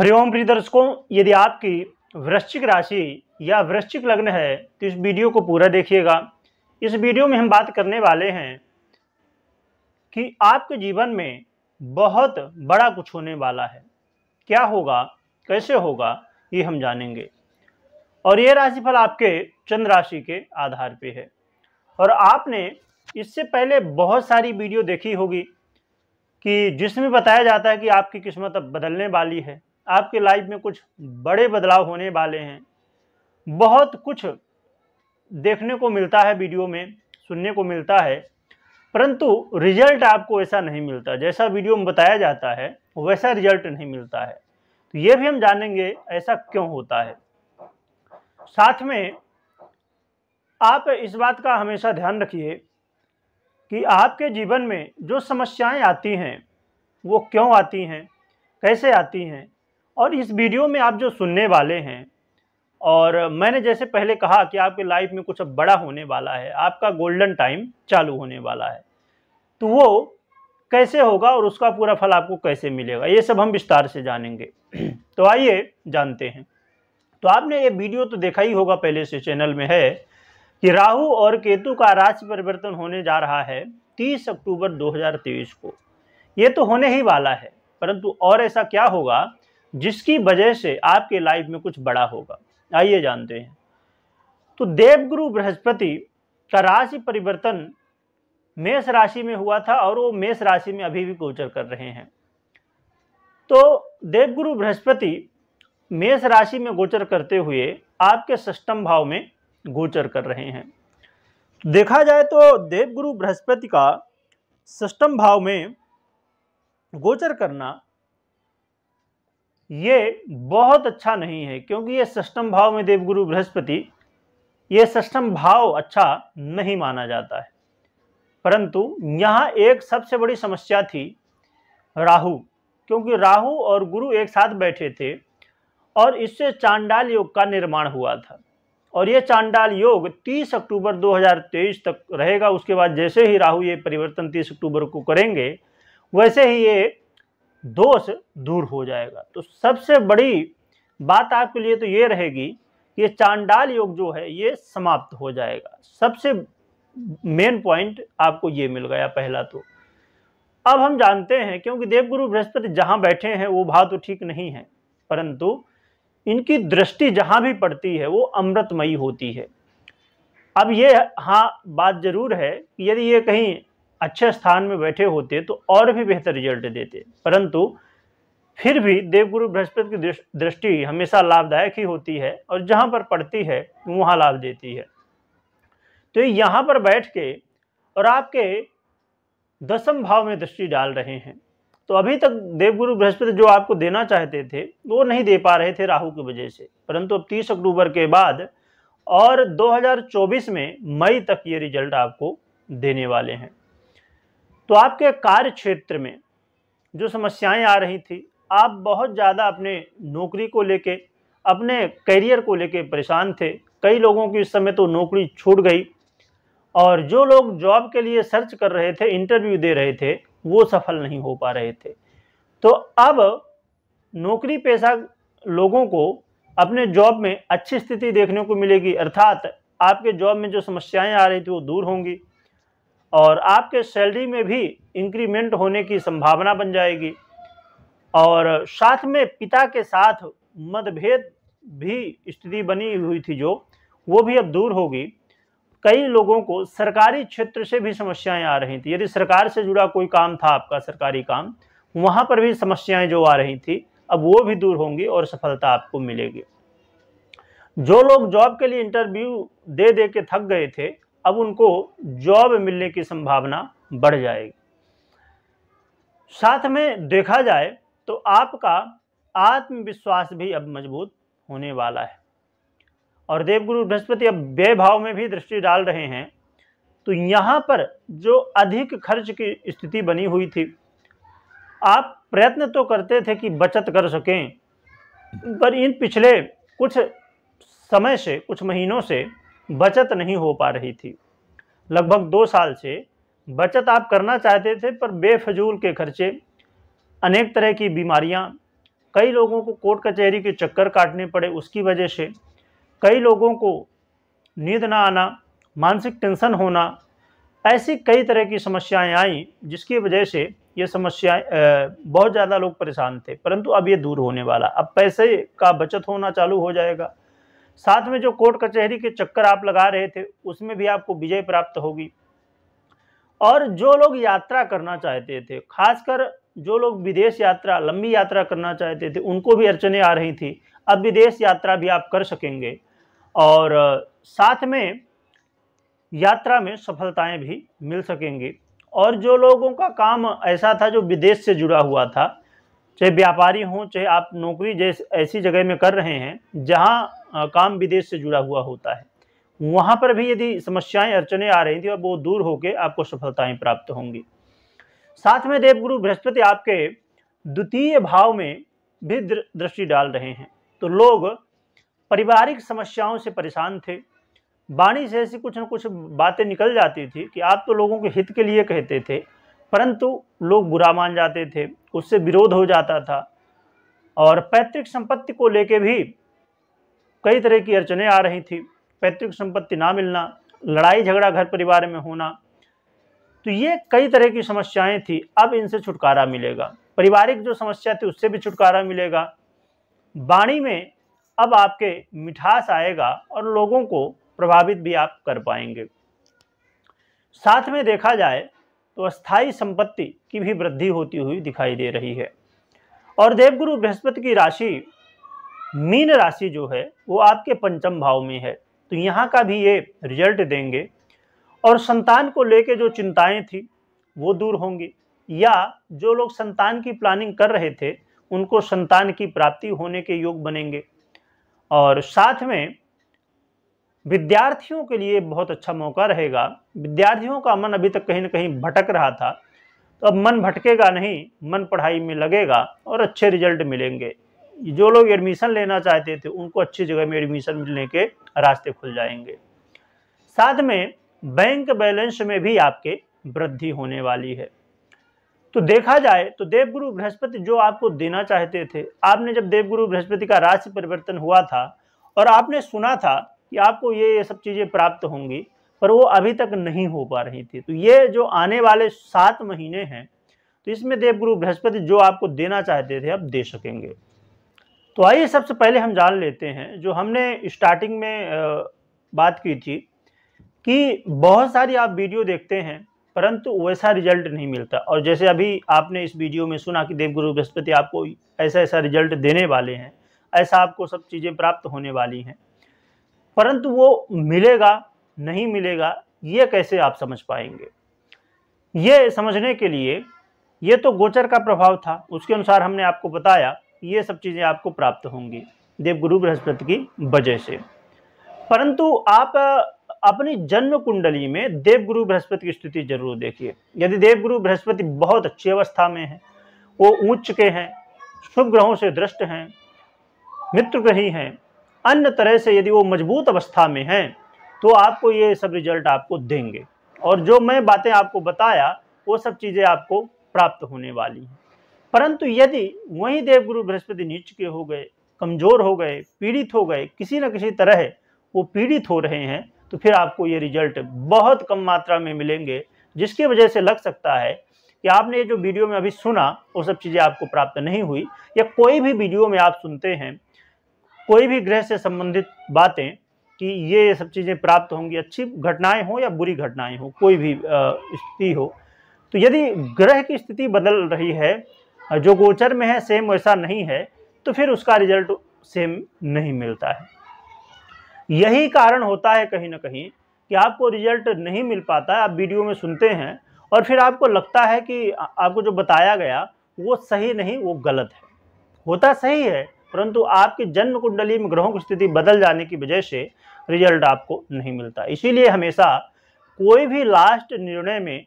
हरिओम प्रिय दर्शकों यदि आपकी वृश्चिक राशि या वृश्चिक लग्न है तो इस वीडियो को पूरा देखिएगा इस वीडियो में हम बात करने वाले हैं कि आपके जीवन में बहुत बड़ा कुछ होने वाला है क्या होगा कैसे होगा ये हम जानेंगे और ये राशिफल आपके चंद्र राशि के आधार पे है और आपने इससे पहले बहुत सारी वीडियो देखी होगी कि जिसमें बताया जाता है कि आपकी किस्मत अब बदलने वाली है आपके लाइफ में कुछ बड़े बदलाव होने वाले हैं बहुत कुछ देखने को मिलता है वीडियो में सुनने को मिलता है परंतु रिजल्ट आपको ऐसा नहीं मिलता जैसा वीडियो में बताया जाता है वैसा रिजल्ट नहीं मिलता है तो ये भी हम जानेंगे ऐसा क्यों होता है साथ में आप इस बात का हमेशा ध्यान रखिए कि आपके जीवन में जो समस्याएं आती हैं वो क्यों आती हैं कैसे आती हैं और इस वीडियो में आप जो सुनने वाले हैं और मैंने जैसे पहले कहा कि आपके लाइफ में कुछ अब बड़ा होने वाला है आपका गोल्डन टाइम चालू होने वाला है तो वो कैसे होगा और उसका पूरा फल आपको कैसे मिलेगा ये सब हम विस्तार से जानेंगे तो आइए जानते हैं तो आपने ये वीडियो तो देखा ही होगा पहले से चैनल में है कि राहु और केतु का राशि परिवर्तन होने जा रहा है 30 अक्टूबर 2023 को ये तो होने ही वाला है परंतु और ऐसा क्या होगा जिसकी वजह से आपके लाइफ में कुछ बड़ा होगा आइए जानते हैं तो देवगुरु बृहस्पति का राशि परिवर्तन मेष राशि में हुआ था और वो मेष राशि में अभी भी गोचर कर रहे हैं तो देवगुरु बृहस्पति मेष राशि में गोचर करते हुए आपके सष्टम भाव में गोचर कर रहे हैं देखा जाए तो देवगुरु बृहस्पति का सष्टम भाव में गोचर करना ये बहुत अच्छा नहीं है क्योंकि ये सष्टम भाव में देवगुरु बृहस्पति ये सष्टम भाव अच्छा नहीं माना जाता है परंतु यहाँ एक सबसे बड़ी समस्या थी राहु क्योंकि राहु और गुरु एक साथ बैठे थे और इससे चांडाल योग का निर्माण हुआ था और ये चांडाल योग 30 अक्टूबर 2023 तक रहेगा उसके बाद जैसे ही राहु ये परिवर्तन 30 अक्टूबर को करेंगे वैसे ही ये दोष दूर हो जाएगा तो सबसे बड़ी बात आपके लिए तो ये रहेगी कि ये चांडाल योग जो है ये समाप्त हो जाएगा सबसे मेन पॉइंट आपको ये मिल गया पहला तो अब हम जानते हैं क्योंकि देवगुरु बृहस्पति जहाँ बैठे हैं वो भाव तो ठीक नहीं है परंतु इनकी दृष्टि जहाँ भी पड़ती है वो अमृतमयी होती है अब ये हाँ बात जरूर है कि यदि ये कहीं अच्छे स्थान में बैठे होते तो और भी बेहतर रिजल्ट देते परंतु फिर भी देवगुरु बृहस्पति की दृष्टि हमेशा लाभदायक ही होती है और जहाँ पर पड़ती है वहाँ लाभ देती है तो यहाँ पर बैठ के और आपके दसम भाव में दृष्टि डाल रहे हैं तो अभी तक देवगुरु बृहस्पति जो आपको देना चाहते थे वो नहीं दे पा रहे थे राहु की वजह से परंतु अब तीस अक्टूबर के बाद और 2024 में मई तक ये रिजल्ट आपको देने वाले हैं तो आपके कार्य क्षेत्र में जो समस्याएं आ रही थी आप बहुत ज़्यादा अपने नौकरी को लेके अपने करियर को लेके परेशान थे कई लोगों की इस समय तो नौकरी छूट गई और जो लोग जॉब के लिए सर्च कर रहे थे इंटरव्यू दे रहे थे वो सफल नहीं हो पा रहे थे तो अब नौकरी पेशा लोगों को अपने जॉब में अच्छी स्थिति देखने को मिलेगी अर्थात आपके जॉब में जो समस्याएं आ रही थी वो दूर होंगी और आपके सैलरी में भी इंक्रीमेंट होने की संभावना बन जाएगी और साथ में पिता के साथ मतभेद भी स्थिति बनी हुई थी जो वो भी अब दूर होगी कई लोगों को सरकारी क्षेत्र से भी समस्याएं आ रही थी यदि सरकार से जुड़ा कोई काम था आपका सरकारी काम वहाँ पर भी समस्याएं जो आ रही थी अब वो भी दूर होंगी और सफलता आपको मिलेगी जो लोग जॉब के लिए इंटरव्यू दे दे के थक गए थे अब उनको जॉब मिलने की संभावना बढ़ जाएगी साथ में देखा जाए तो आपका आत्मविश्वास भी अब मजबूत होने वाला है और देवगुरु बृहस्पति अब व्यय भाव में भी दृष्टि डाल रहे हैं तो यहाँ पर जो अधिक खर्च की स्थिति बनी हुई थी आप प्रयत्न तो करते थे कि बचत कर सकें पर इन पिछले कुछ समय से कुछ महीनों से बचत नहीं हो पा रही थी लगभग दो साल से बचत आप करना चाहते थे पर बेफजूल के खर्चे अनेक तरह की बीमारियां कई लोगों को कोर्ट कचहरी के चक्कर काटने पड़े उसकी वजह से कई लोगों को नींद ना आना मानसिक टेंशन होना ऐसी कई तरह की समस्याएं आई जिसकी वजह से ये समस्याएं बहुत ज़्यादा लोग परेशान थे परंतु अब ये दूर होने वाला अब पैसे का बचत होना चालू हो जाएगा साथ में जो कोर्ट कचहरी के चक्कर आप लगा रहे थे उसमें भी आपको विजय प्राप्त होगी और जो लोग यात्रा करना चाहते थे खासकर जो लोग विदेश यात्रा लंबी यात्रा करना चाहते थे उनको भी अड़चने आ रही थी अब विदेश यात्रा भी आप कर सकेंगे और साथ में यात्रा में सफलताएं भी मिल सकेंगी और जो लोगों का काम ऐसा था जो विदेश से जुड़ा हुआ था चाहे व्यापारी हों चाहे आप नौकरी जैसे ऐसी जगह में कर रहे हैं जहां काम विदेश से जुड़ा हुआ होता है वहाँ पर भी यदि समस्याएं अड़चने आ रही थी और वो दूर होकर आपको सफलताएं प्राप्त होंगी साथ में देवगुरु बृहस्पति आपके द्वितीय भाव में भी दृष्टि डाल रहे हैं तो लोग पारिवारिक समस्याओं से परेशान थे वाणी से ऐसी कुछ न कुछ बातें निकल जाती थी कि आप तो लोगों के हित के लिए कहते थे परंतु लोग बुरा मान जाते थे उससे विरोध हो जाता था और पैतृक संपत्ति को लेकर भी कई तरह की अड़चने आ रही थी पैतृक संपत्ति ना मिलना लड़ाई झगड़ा घर परिवार में होना तो ये कई तरह की समस्याएं थी अब इनसे छुटकारा मिलेगा पारिवारिक जो समस्या थी उससे भी छुटकारा मिलेगा वाणी में अब आपके मिठास आएगा और लोगों को प्रभावित भी आप कर पाएंगे साथ में देखा जाए तो अस्थाई संपत्ति की भी वृद्धि होती हुई दिखाई दे रही है और देवगुरु बृहस्पति की राशि मीन राशि जो है वो आपके पंचम भाव में है तो यहाँ का भी ये रिजल्ट देंगे और संतान को लेके जो चिंताएं थी वो दूर होंगी या जो लोग संतान की प्लानिंग कर रहे थे उनको संतान की प्राप्ति होने के योग बनेंगे और साथ में विद्यार्थियों के लिए बहुत अच्छा मौका रहेगा विद्यार्थियों का मन अभी तक कहीं ना कहीं भटक रहा था तो अब मन भटकेगा नहीं मन पढ़ाई में लगेगा और अच्छे रिजल्ट मिलेंगे जो लोग एडमिशन लेना चाहते थे उनको अच्छी जगह में एडमिशन मिलने के रास्ते खुल जाएंगे साथ में बैंक बैलेंस में भी आपके वृद्धि होने वाली है तो देखा जाए तो देवगुरु बृहस्पति जो आपको देना चाहते थे आपने जब देवगुरु बृहस्पति का राशि परिवर्तन हुआ था और आपने सुना था कि आपको ये ये सब चीज़ें प्राप्त होंगी पर वो अभी तक नहीं हो पा रही थी तो ये जो आने वाले सात महीने हैं तो इसमें देवगुरु बृहस्पति जो आपको देना चाहते थे आप दे सकेंगे तो आइए सबसे पहले हम जान लेते हैं जो हमने स्टार्टिंग में बात की थी कि बहुत सारी आप वीडियो देखते हैं परंतु वैसा रिजल्ट नहीं मिलता और जैसे अभी आपने इस वीडियो में सुना कि देवगुरु बृहस्पति आपको ऐसा ऐसा रिजल्ट देने वाले हैं ऐसा आपको सब चीज़ें प्राप्त होने वाली हैं परंतु वो मिलेगा नहीं मिलेगा ये कैसे आप समझ पाएंगे ये समझने के लिए ये तो गोचर का प्रभाव था उसके अनुसार हमने आपको बताया ये सब चीज़ें आपको प्राप्त होंगी देवगुरु बृहस्पति की वजह से परंतु आप अपनी जन्म कुंडली में देवगुरु बृहस्पति की स्थिति जरूर देखिए यदि देवगुरु बृहस्पति बहुत अच्छी अवस्था में है वो ऊंच के हैं शुभ ग्रहों से दृष्ट हैं मित्र ग्रही हैं अन्य तरह से यदि वो मजबूत अवस्था में हैं तो आपको ये सब रिजल्ट आपको देंगे और जो मैं बातें आपको बताया वो सब चीज़ें आपको प्राप्त होने वाली हैं परंतु यदि वही देवगुरु बृहस्पति नीच के हो गए कमजोर हो गए पीड़ित हो गए किसी न किसी तरह वो पीड़ित हो रहे हैं तो फिर आपको ये रिजल्ट बहुत कम मात्रा में मिलेंगे जिसकी वजह से लग सकता है कि आपने ये जो वीडियो में अभी सुना वो सब चीज़ें आपको प्राप्त नहीं हुई या कोई भी वीडियो में आप सुनते हैं कोई भी ग्रह से संबंधित बातें कि ये सब चीज़ें प्राप्त होंगी अच्छी घटनाएं हो या बुरी घटनाएं हो कोई भी स्थिति हो तो यदि ग्रह की स्थिति बदल रही है जो गोचर में है सेम वैसा नहीं है तो फिर उसका रिजल्ट सेम नहीं मिलता है यही कारण होता है कहीं ना कहीं कि आपको रिजल्ट नहीं मिल पाता है आप वीडियो में सुनते हैं और फिर आपको लगता है कि आपको जो बताया गया वो सही नहीं वो गलत है होता सही है परंतु आपकी जन्म कुंडली में ग्रहों की स्थिति बदल जाने की वजह से रिजल्ट आपको नहीं मिलता इसीलिए हमेशा कोई भी लास्ट निर्णय में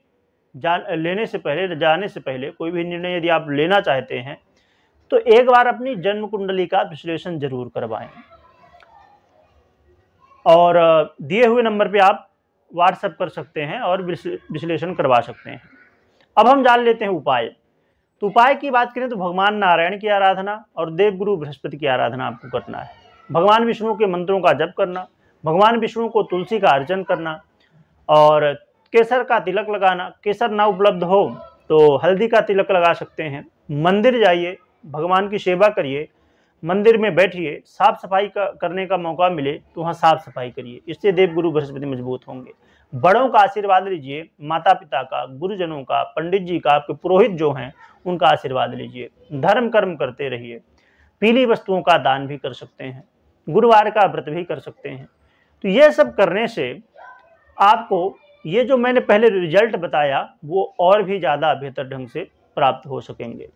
जान लेने से पहले जाने से पहले कोई भी निर्णय यदि आप लेना चाहते हैं तो एक बार अपनी जन्म कुंडली का विश्लेषण जरूर करवाएं और दिए हुए नंबर पे आप व्हाट्सएप कर सकते हैं और विश्लेषण करवा सकते हैं अब हम जान लेते हैं उपाय तो उपाय की बात करें तो भगवान नारायण की आराधना और देवगुरु बृहस्पति की आराधना आपको करना है भगवान विष्णु के मंत्रों का जप करना भगवान विष्णु को तुलसी का अर्चन करना और केसर का तिलक लगाना केसर ना उपलब्ध हो तो हल्दी का तिलक लगा सकते हैं मंदिर जाइए भगवान की सेवा करिए मंदिर में बैठिए साफ सफाई का करने का मौका मिले तो वहाँ साफ सफाई करिए इससे देव गुरु बृहस्पति मजबूत होंगे बड़ों का आशीर्वाद लीजिए माता पिता का गुरुजनों का पंडित जी का आपके पुरोहित जो हैं उनका आशीर्वाद लीजिए धर्म कर्म करते रहिए पीली वस्तुओं का दान भी कर सकते हैं गुरुवार का व्रत भी कर सकते हैं तो ये सब करने से आपको ये जो मैंने पहले रिजल्ट बताया वो और भी ज़्यादा बेहतर ढंग से प्राप्त हो सकेंगे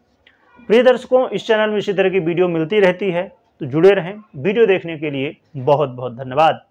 प्रिय दर्शकों इस चैनल में इसी तरह की वीडियो मिलती रहती है तो जुड़े रहें वीडियो देखने के लिए बहुत बहुत धन्यवाद